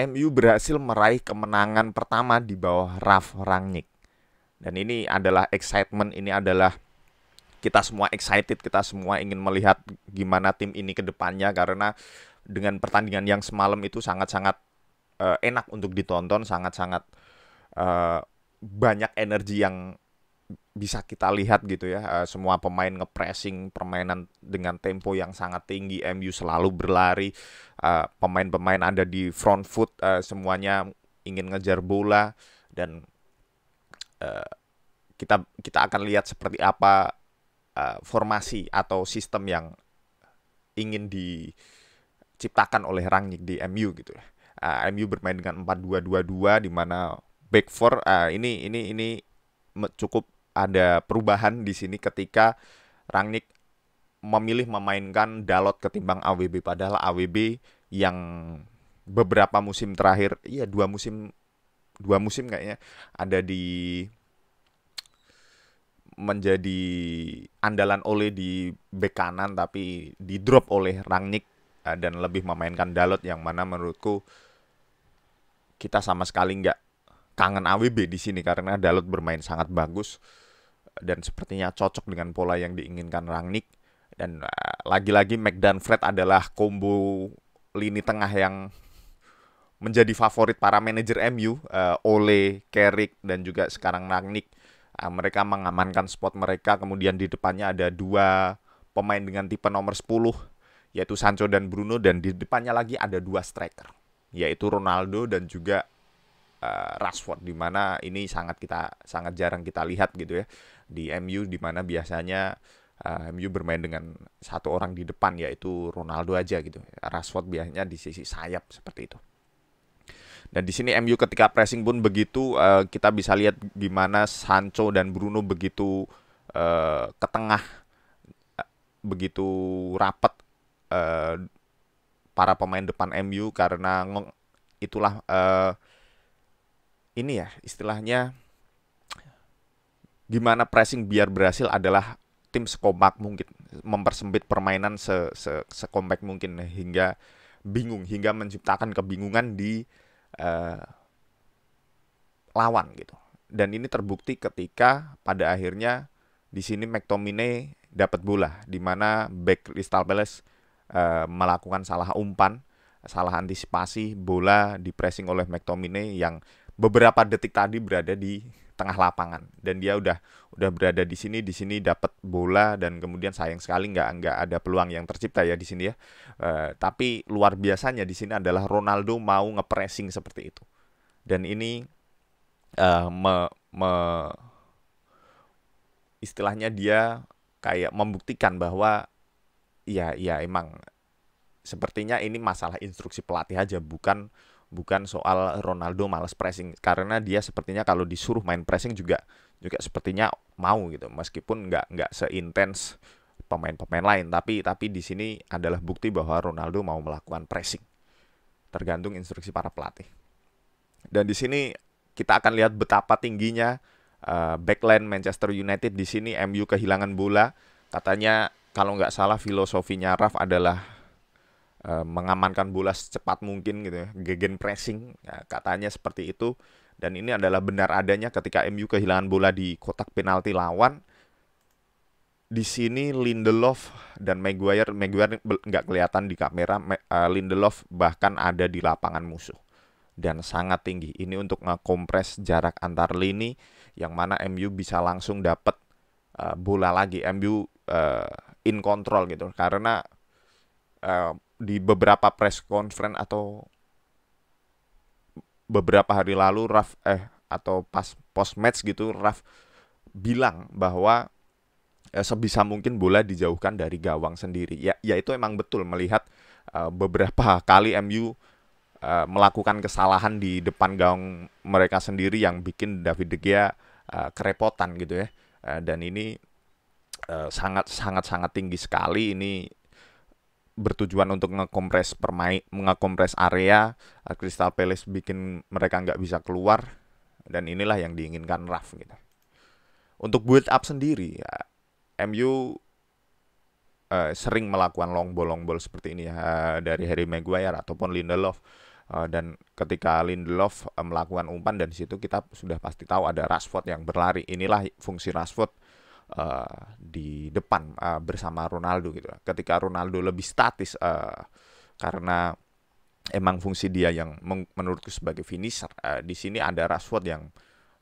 MU berhasil meraih kemenangan pertama di bawah Raf Rangnick. Dan ini adalah excitement, ini adalah kita semua excited, kita semua ingin melihat gimana tim ini ke depannya karena dengan pertandingan yang semalam itu sangat-sangat uh, enak untuk ditonton, sangat-sangat uh, banyak energi yang bisa kita lihat gitu ya eh, semua pemain ngepressing permainan dengan tempo yang sangat tinggi MU selalu berlari eh, pemain-pemain ada di front foot eh, semuanya ingin ngejar bola dan kita kita akan lihat seperti apa formasi atau sistem yang ingin diciptakan oleh Rangnick di MU gitu ya. MU bermain dengan 4-2-2-2 di mana back four ini ini ini cukup ada perubahan di sini ketika Rangnick memilih memainkan Dalot ketimbang AWB padahal AWB yang beberapa musim terakhir iya dua musim dua musim kayaknya ada di menjadi andalan oleh di bek kanan tapi di drop oleh Rangnick eh, dan lebih memainkan Dalot yang mana menurutku kita sama sekali nggak kangen AWB di sini karena Dalot bermain sangat bagus dan sepertinya cocok dengan pola yang diinginkan Rangnick dan eh, lagi-lagi uh, Mac dan Fred adalah combo lini tengah yang menjadi favorit para manajer MU uh, eh, Ole, Carrick dan juga sekarang Rangnick uh, mereka mengamankan spot mereka kemudian di depannya ada dua pemain dengan tipe nomor 10 yaitu Sancho dan Bruno dan di depannya lagi ada dua striker yaitu Ronaldo dan juga uh, Rashford di mana ini sangat kita sangat jarang kita lihat gitu ya di MU di mana biasanya uh, eh, MU bermain dengan satu orang di depan yaitu Ronaldo aja gitu. Rashford biasanya di sisi sayap seperti itu. Dan di sini MU ketika pressing pun begitu uh, kita bisa lihat gimana Sancho dan Bruno begitu uh, ke tengah begitu rapat uh, para pemain depan MU karena itulah uh, ini ya istilahnya gimana pressing biar berhasil adalah tim sekompak mungkin mempersempit permainan se, se sekompak mungkin hingga bingung hingga menciptakan kebingungan di uh, lawan gitu dan ini terbukti ketika pada akhirnya di sini McTominay dapat bola di mana back Crystal Palace uh, melakukan salah umpan salah antisipasi bola di pressing oleh McTominay yang beberapa detik tadi berada di tengah lapangan dan dia udah udah berada di sini di sini dapat bola dan kemudian sayang sekali nggak nggak ada peluang yang tercipta ya di sini ya e, tapi luar biasanya di sini adalah Ronaldo mau ngepressing seperti itu dan ini e, me, me istilahnya dia kayak membuktikan bahwa ya ya emang sepertinya ini masalah instruksi pelatih aja bukan bukan soal Ronaldo males pressing karena dia sepertinya kalau disuruh main pressing juga juga sepertinya mau gitu meskipun nggak nggak seintens pemain-pemain lain tapi tapi di sini adalah bukti bahwa Ronaldo mau melakukan pressing tergantung instruksi para pelatih dan di sini kita akan lihat betapa tingginya uh, backline Manchester United di sini MU kehilangan bola katanya kalau nggak salah filosofinya Raf adalah uh, mengamankan bola secepat mungkin gitu ya. Gegen pressing ya, katanya seperti itu dan ini adalah benar adanya ketika MU kehilangan bola di kotak penalti lawan. Di sini Lindelof dan Maguire, Maguire nggak kelihatan di kamera, eh, Lindelof bahkan ada di lapangan musuh dan sangat tinggi. Ini untuk ngekompres jarak antar lini yang mana MU bisa langsung dapat uh, eh, bola lagi. MU uh, in control gitu karena uh, di beberapa press conference atau beberapa hari lalu Raf eh atau pas post match gitu Raf bilang bahwa eh, sebisa mungkin bola dijauhkan dari gawang sendiri. Ya, ya itu emang betul melihat eh, beberapa kali MU eh, melakukan kesalahan di depan gawang mereka sendiri yang bikin David de Gea eh, kerepotan gitu ya. Eh, dan ini eh, sangat sangat sangat tinggi sekali ini bertujuan untuk ngekompres permain ngekompres area Crystal Palace bikin mereka nggak bisa keluar dan inilah yang diinginkan Raf gitu untuk build up sendiri ya, MU uh, eh, sering melakukan long ball long ball seperti ini ya eh, dari Harry Maguire ataupun Lindelof eh, dan ketika Lindelof melakukan umpan dan di situ kita sudah pasti tahu ada Rashford yang berlari inilah fungsi Rashford uh, di depan uh, bersama Ronaldo gitu. Ketika Ronaldo lebih statis uh, karena emang fungsi dia yang menurutku sebagai finisher. Uh, di sini ada Rashford yang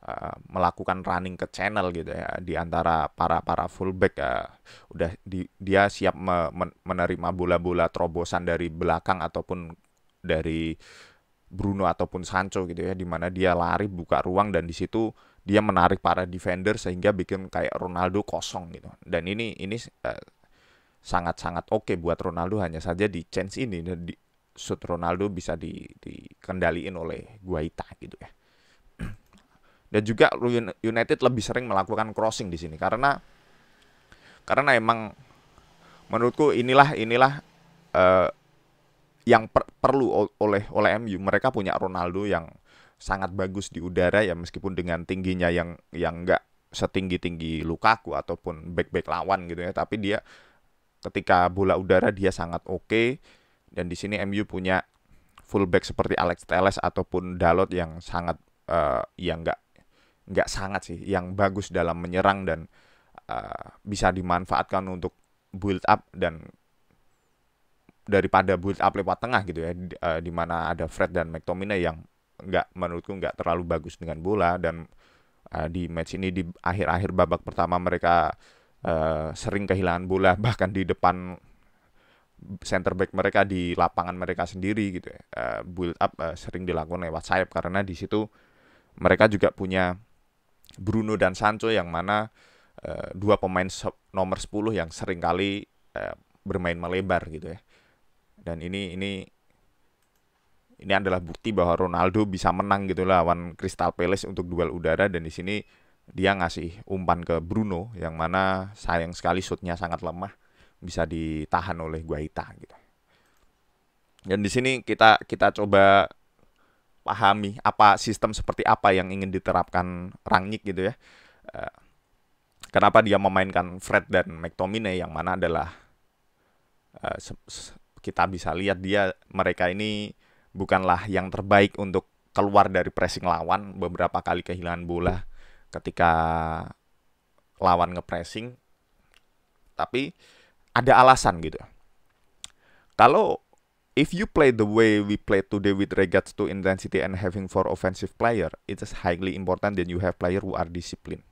uh, melakukan running ke channel gitu ya di antara para para fullback uh, udah di, dia siap me, menerima bola-bola terobosan dari belakang ataupun dari Bruno ataupun Sancho gitu ya di mana dia lari buka ruang dan di situ dia menarik para defender sehingga bikin kayak Ronaldo kosong gitu. Dan ini ini sangat eh, sangat-sangat oke okay buat Ronaldo hanya saja di chance ini di shoot Ronaldo bisa di, dikendaliin oleh Guaita gitu ya. Dan juga United lebih sering melakukan crossing di sini karena karena emang menurutku inilah inilah uh, yang per, perlu oleh oleh MU mereka punya Ronaldo yang sangat bagus di udara ya meskipun dengan tingginya yang yang enggak setinggi-tinggi Lukaku ataupun back-back lawan gitu ya, tapi dia ketika bola udara dia sangat oke okay, dan di sini MU punya fullback seperti Alex Teles ataupun Dalot yang sangat uh, yang enggak nggak sangat sih yang bagus dalam menyerang dan uh, bisa dimanfaatkan untuk build up dan daripada build up lewat tengah gitu ya di, uh, di mana ada Fred dan McTominay yang nggak menurutku nggak terlalu bagus dengan bola dan uh, di match ini di akhir-akhir babak pertama mereka uh, sering kehilangan bola bahkan di depan center back mereka di lapangan mereka sendiri gitu ya. Uh, build up uh, sering dilakukan lewat sayap karena di situ mereka juga punya Bruno dan Sancho yang mana uh, dua pemain nomor 10 yang sering kali uh, bermain melebar gitu ya. Dan ini ini ini adalah bukti bahwa Ronaldo bisa menang gitu lawan Crystal Palace untuk duel udara dan di sini dia ngasih umpan ke Bruno yang mana sayang sekali shootnya sangat lemah bisa ditahan oleh Guaita gitu. Dan di sini kita kita coba pahami apa sistem seperti apa yang ingin diterapkan Rangnick gitu ya. Eh, kenapa dia memainkan Fred dan McTominay yang mana adalah eh, kita bisa lihat dia mereka ini bukanlah yang terbaik untuk keluar dari pressing lawan beberapa kali kehilangan bola ketika lawan ngepressing tapi ada alasan gitu kalau if you play the way we play today with regards to intensity and having four offensive player it is highly important that you have player who are disciplined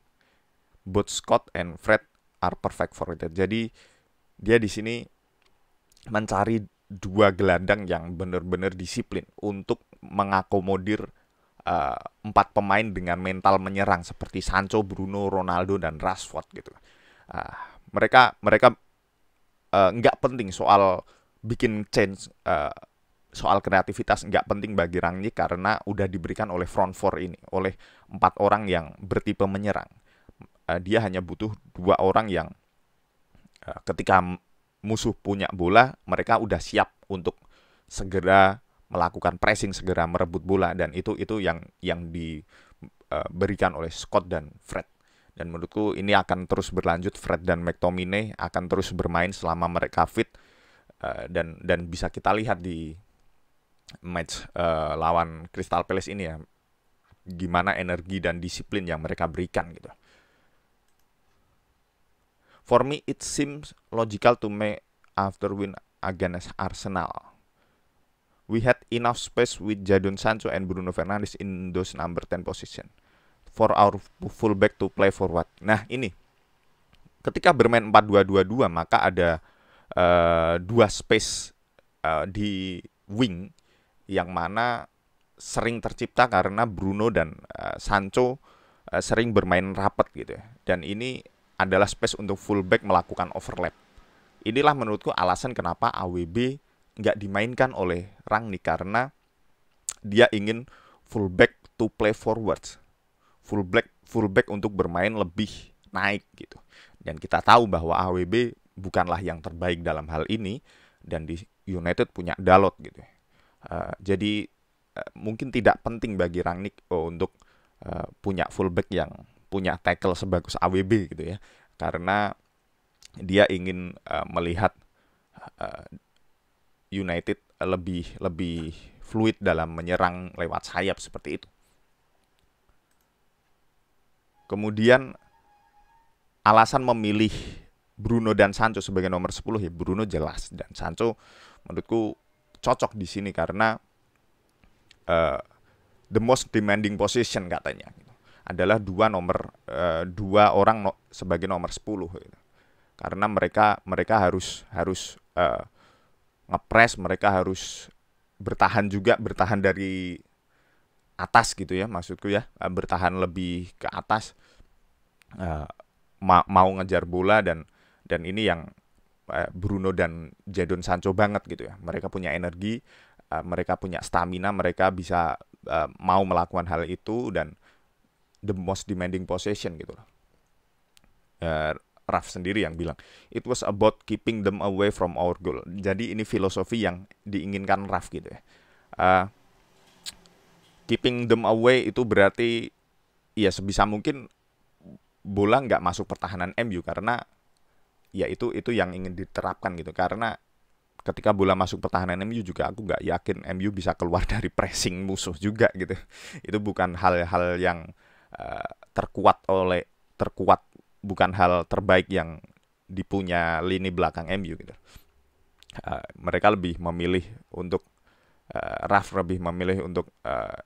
both Scott and Fred are perfect for it jadi dia di sini mencari dua gelandang yang benar-benar disiplin untuk mengakomodir uh, empat pemain dengan mental menyerang seperti Sancho, Bruno, Ronaldo dan Rashford gitu. Uh, mereka mereka uh, nggak penting soal bikin change uh, soal kreativitas nggak penting bagi Rangnick karena udah diberikan oleh front four ini oleh empat orang yang bertipe menyerang. Uh, dia hanya butuh dua orang yang uh, ketika musuh punya bola, mereka udah siap untuk segera melakukan pressing, segera merebut bola dan itu itu yang yang diberikan e, oleh Scott dan Fred. Dan menurutku ini akan terus berlanjut Fred dan McTominay akan terus bermain selama mereka fit e, dan dan bisa kita lihat di match e, lawan Crystal Palace ini ya gimana energi dan disiplin yang mereka berikan gitu. For me it seems logical to make after win against Arsenal. We had enough space with Jadon Sancho and Bruno Fernandes in those number 10 position for our fullback to play forward. Nah, ini ketika bermain 4-2-2-2 maka ada uh, dua space uh, di wing yang mana sering tercipta karena Bruno dan uh, Sancho uh, sering bermain rapat gitu ya. Dan ini adalah space untuk fullback melakukan overlap. Inilah menurutku alasan kenapa AWB nggak dimainkan oleh Rangnick karena dia ingin fullback to play forwards. Fullback fullback untuk bermain lebih naik gitu. Dan kita tahu bahwa AWB bukanlah yang terbaik dalam hal ini dan di United punya Dalot gitu. Uh, jadi uh, mungkin tidak penting bagi Rangnick eh, untuk uh, punya fullback yang punya tackle sebagus AWB gitu ya karena dia ingin uh, melihat uh, United lebih lebih fluid dalam menyerang lewat sayap seperti itu. Kemudian alasan memilih Bruno dan Sancho sebagai nomor 10 ya Bruno jelas dan Sancho menurutku cocok di sini karena uh, the most demanding position katanya adalah dua nomor eh, dua orang no, sebagai nomor 10 gitu. karena mereka mereka harus harus uh, eh, ngepres mereka harus bertahan juga bertahan dari atas gitu ya maksudku ya eh, bertahan lebih ke atas uh, ma mau ngejar bola dan dan ini yang Bruno dan Jadon Sancho banget gitu ya mereka punya energi uh, mereka punya stamina mereka bisa uh, mau melakukan hal itu dan the most demanding possession gitu loh. Uh, Raf sendiri yang bilang, it was about keeping them away from our goal. Jadi ini filosofi yang diinginkan Raf gitu ya. Uh, keeping them away itu berarti ya sebisa mungkin bola nggak masuk pertahanan MU karena ya itu itu yang ingin diterapkan gitu karena ketika bola masuk pertahanan MU juga aku nggak yakin MU bisa keluar dari pressing musuh juga gitu itu bukan hal-hal yang Eh, terkuat oleh terkuat bukan hal terbaik yang dipunya lini belakang MU gitu. Uh, mereka lebih memilih untuk uh, eh, Raf lebih memilih untuk uh,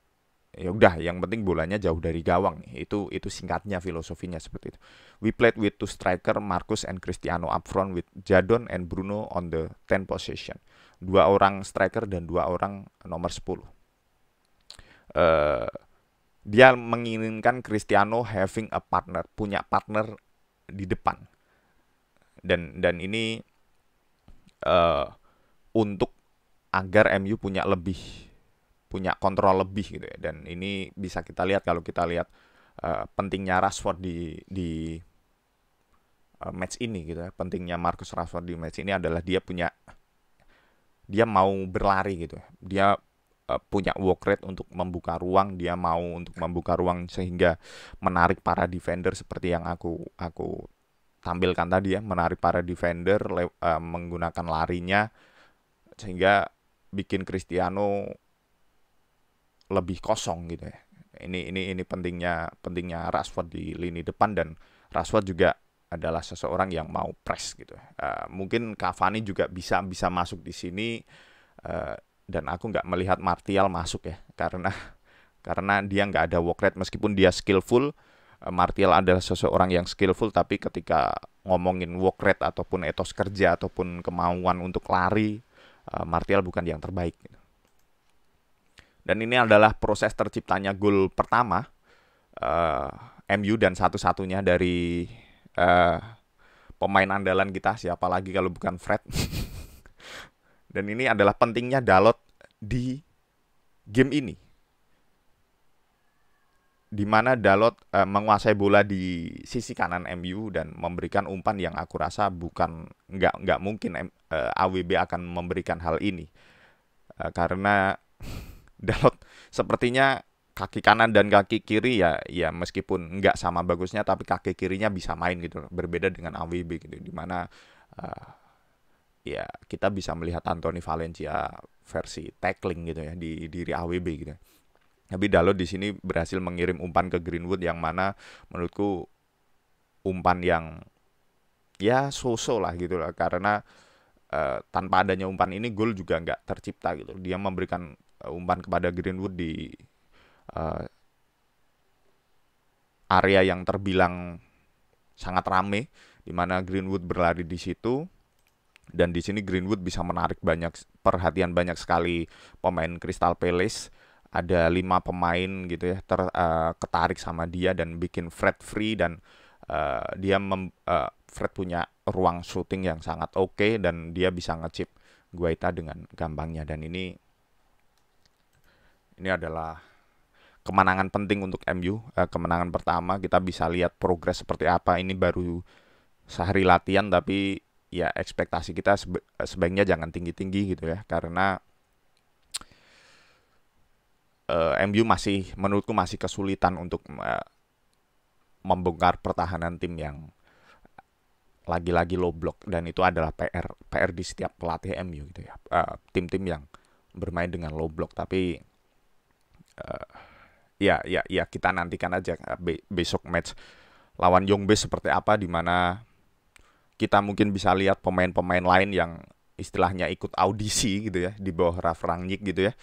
ya udah yang penting bolanya jauh dari gawang itu itu singkatnya filosofinya seperti itu we played with two striker Marcus and Cristiano up front with Jadon and Bruno on the ten position dua orang striker dan dua orang nomor sepuluh. uh, dia menginginkan Cristiano having a partner, punya partner di depan. Dan dan ini uh, untuk agar MU punya lebih punya kontrol lebih gitu ya. Dan ini bisa kita lihat kalau kita lihat uh, pentingnya Rashford di di uh, match ini gitu ya. Pentingnya Marcus Rashford di match ini adalah dia punya dia mau berlari gitu ya. Dia Eh, punya work rate untuk membuka ruang dia mau untuk membuka ruang sehingga menarik para defender seperti yang aku aku tampilkan tadi ya menarik para defender le, uh, eh, menggunakan larinya sehingga bikin Cristiano lebih kosong gitu ya ini ini ini pentingnya pentingnya Rashford di lini depan dan Rashford juga adalah seseorang yang mau press gitu. Uh, mungkin Cavani juga bisa bisa masuk di sini. Uh, dan aku nggak melihat Martial masuk ya karena karena dia nggak ada work rate meskipun dia skillful eh, Martial adalah seseorang yang skillful tapi ketika ngomongin work rate ataupun etos kerja ataupun kemauan untuk lari eh, Martial bukan yang terbaik gitu. dan ini adalah proses terciptanya gol pertama uh, eh, MU dan satu-satunya dari uh, pemain andalan kita siapa lagi kalau bukan Fred Dan ini adalah pentingnya Dalot di game ini. Di mana Dalot e, eh, menguasai bola di sisi kanan MU dan memberikan umpan yang aku rasa bukan nggak nggak mungkin e, eh, AWB akan memberikan hal ini. E, karena Dalot sepertinya kaki kanan dan kaki kiri ya ya meskipun nggak sama bagusnya tapi kaki kirinya bisa main gitu berbeda dengan AWB gitu di mana uh, ya kita bisa melihat Anthony Valencia versi tackling gitu ya di diri AWB gitu. Ya. Tapi Dalot di sini berhasil mengirim umpan ke Greenwood yang mana menurutku umpan yang ya so lah gitu lah karena uh, tanpa adanya umpan ini gol juga nggak tercipta gitu. Dia memberikan eh, umpan kepada Greenwood di uh, area yang terbilang sangat rame di mana Greenwood berlari di situ dan di sini Greenwood bisa menarik banyak perhatian banyak sekali pemain Crystal Palace ada lima pemain gitu ya ter uh, ketarik sama dia dan bikin Fred free dan uh, dia mem, uh, Fred punya ruang shooting yang sangat oke okay dan dia bisa ngechip Guaita dengan gampangnya dan ini ini adalah kemenangan penting untuk MU uh, kemenangan pertama kita bisa lihat progres seperti apa ini baru sehari latihan tapi ya ekspektasi kita sebe sebaiknya jangan tinggi-tinggi gitu ya karena uh, eh, MU masih menurutku masih kesulitan untuk uh, membongkar pertahanan tim yang lagi-lagi low block dan itu adalah PR PR di setiap pelatih MU gitu ya tim eh, tim-tim yang bermain dengan low block tapi uh, ya ya ya kita nantikan aja be besok match lawan Yongbe seperti apa di mana kita mungkin bisa lihat pemain-pemain lain yang istilahnya ikut audisi gitu ya di bawah Raf Rangnick gitu ya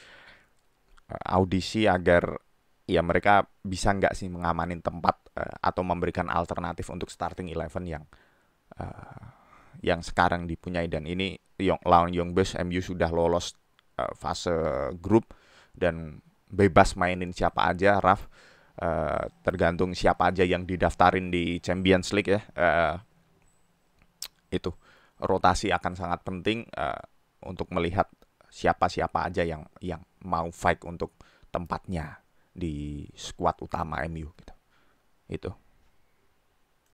eh, audisi agar ya mereka bisa nggak sih mengamanin tempat uh, atau memberikan alternatif untuk starting eleven yang uh, yang sekarang dipunyai dan ini Yong lawan Yongbes MU sudah lolos uh, fase grup dan bebas mainin siapa aja Raf uh, tergantung siapa aja yang didaftarin di Champions League ya uh, itu rotasi akan sangat penting uh, untuk melihat siapa-siapa aja yang yang mau fight untuk tempatnya di skuad utama MU gitu. Itu.